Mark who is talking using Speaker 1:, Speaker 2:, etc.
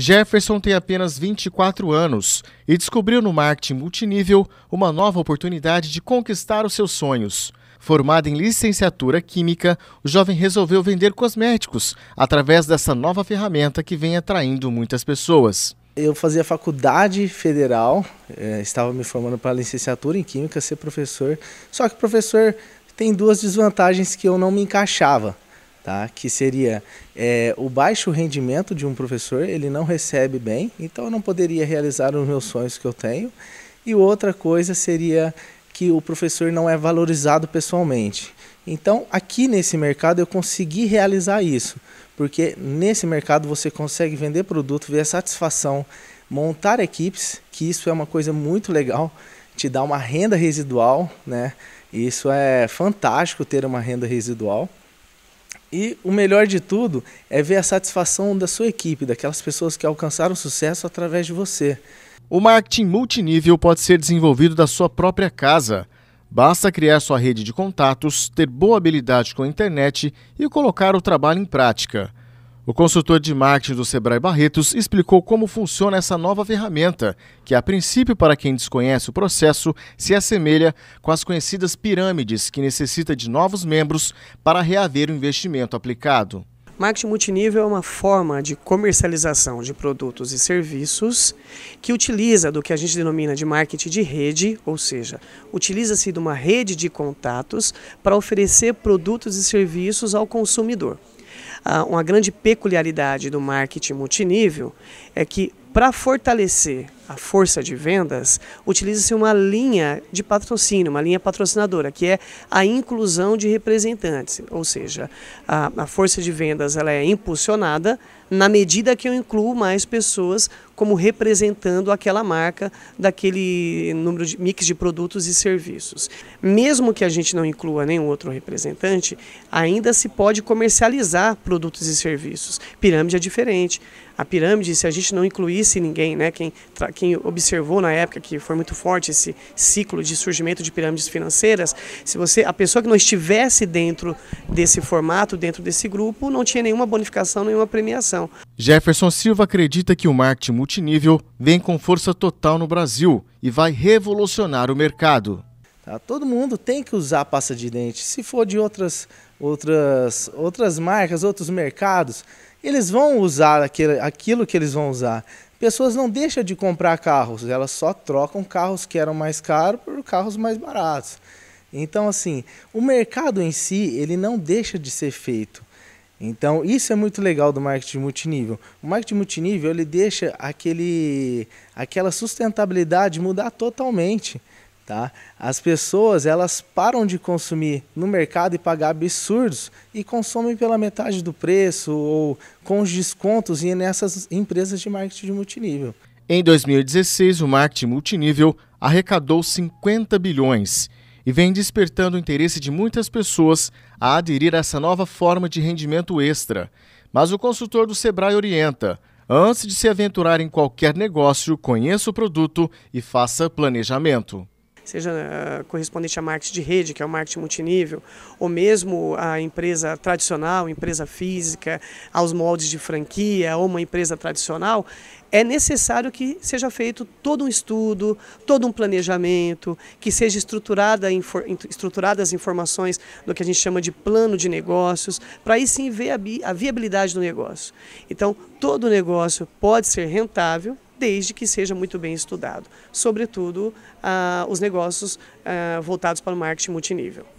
Speaker 1: Jefferson tem apenas 24 anos e descobriu no marketing multinível uma nova oportunidade de conquistar os seus sonhos. Formado em licenciatura química, o jovem resolveu vender cosméticos através dessa nova ferramenta que vem atraindo muitas pessoas.
Speaker 2: Eu fazia faculdade federal, eh, estava me formando para licenciatura em química, ser professor. Só que professor tem duas desvantagens que eu não me encaixava tá? que seria é, o baixo rendimento de um professor, ele não recebe bem, então eu não poderia realizar os meus sonhos que eu tenho. E outra coisa seria que o professor não é valorizado pessoalmente. Então, aqui nesse mercado eu consegui realizar isso, porque nesse mercado você consegue vender produto, ver a satisfação, montar equipes, que isso é uma coisa muito legal, te dá uma renda residual, né? Isso é fantástico ter uma renda residual. E o melhor de tudo é ver a satisfação da sua equipe, daquelas pessoas
Speaker 1: que alcançaram sucesso através de você. O marketing multinível pode ser desenvolvido da sua própria casa. Basta criar sua rede de contatos, ter boa habilidade com a internet e colocar o trabalho em prática. O consultor de marketing do Sebrae Barretos explicou como funciona essa nova ferramenta, que a princípio, para quem desconhece o processo, se assemelha com as conhecidas pirâmides, que necessita de novos membros para
Speaker 3: reaver o investimento aplicado. Marketing multinível é uma forma de comercialização de produtos e serviços que utiliza do que a gente denomina de marketing de rede, ou seja, utiliza-se de uma rede de contatos para oferecer produtos e serviços ao consumidor uma grande peculiaridade do marketing multinível é que, para fortalecer a força de vendas, utiliza-se uma linha de patrocínio, uma linha patrocinadora, que é a inclusão de representantes. Ou seja, a, a força de vendas ela é impulsionada na medida que eu incluo mais pessoas como representando aquela marca daquele número de mix de produtos e serviços. Mesmo que a gente não inclua nenhum outro representante, ainda se pode comercializar produtos e serviços. Pirâmide é diferente. A pirâmide, se a gente não incluísse ninguém, né, quem, quem observou na época que foi muito forte esse ciclo de surgimento de pirâmides financeiras, se você a pessoa que não estivesse dentro desse formato, dentro desse grupo, não tinha nenhuma bonificação, nenhuma premiação.
Speaker 1: Jefferson Silva acredita que o marketing multinível vem com força total no Brasil e vai revolucionar o mercado. Tá, todo mundo tem que usar pasta de dente. Se for de outras,
Speaker 2: outras, outras marcas, outros mercados, eles vão usar aquilo que eles vão usar pessoas não deixam de comprar carros, elas só trocam carros que eram mais caros por carros mais baratos. Então, assim, o mercado em si, ele não deixa de ser feito. Então, isso é muito legal do marketing multinível. O marketing multinível, ele deixa aquele, aquela sustentabilidade mudar totalmente. Tá? As pessoas elas param de consumir no mercado e pagar absurdos e consomem pela metade do preço ou com os descontos e nessas empresas de marketing de multinível.
Speaker 1: Em 2016, o marketing multinível arrecadou 50 bilhões e vem despertando o interesse de muitas pessoas a aderir a essa nova forma de rendimento extra. Mas o consultor do Sebrae orienta: antes de se aventurar em qualquer negócio, conheça o produto e faça planejamento
Speaker 3: seja uh, correspondente a marketing de rede, que é o marketing multinível, ou mesmo a empresa tradicional, empresa física, aos moldes de franquia, ou uma empresa tradicional, é necessário que seja feito todo um estudo, todo um planejamento, que seja estruturada, estruturadas as informações do que a gente chama de plano de negócios, para aí sim ver a, a viabilidade do negócio. Então, todo negócio pode ser rentável, desde que seja muito bem estudado, sobretudo ah, os negócios ah, voltados para o marketing multinível.